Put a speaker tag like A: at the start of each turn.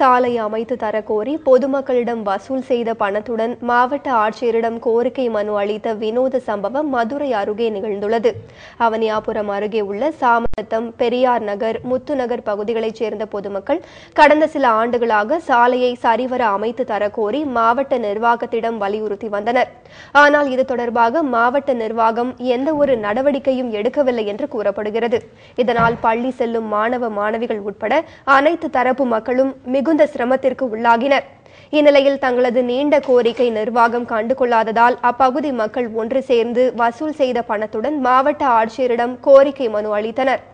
A: சாலை அமைத்து தரக்கோரி பொதுமக்களிடம் வசூல் செய்த பணத்துடன் மாவட்ட ஆட்சியரிடம் கோரிக்கை மனு அளித்த வினோத சம்பவம் மதுரை அருகே நிகழ்ந்துள்ளது அவனியாபுரம் அருகே உள்ள சாம குளநத்தம் பெரியார் நகர் முத்துநகர் பகுதிகளைச் சேர்ந்த பொதுமக்கள் கடந்த சில ஆண்டுகளாக சாலையை சரிவர அமைத்து தரக்கோரி மாவட்ட நிர்வாகத்திடம் வலியுறுத்தி வந்தனர் ஆனால் இது தொடர்பாக மாவட்ட நிர்வாகம் ஒரு நடவடிக்கையும் எடுக்கவில்லை என்று கூறப்படுகிறது இதனால் பள்ளி செல்லும் மாணவ மாணவிகள் உட்பட அனைத்து தரப்பு மக்களும் மிகுந்த சிரமத்திற்கு உள்ளாகினர் இந்நிலையில் தங்களது நீண்ட கோரிக்கை நிர்வாகம் கண்டுகொள்ளாததால் அப்பகுதி மக்கள் ஒன்று சேர்ந்து வசூல் செய்த பணத்துடன் மாவட்ட ஆட்சியரிடம் கோரிக்கை மனு அளித்தனர்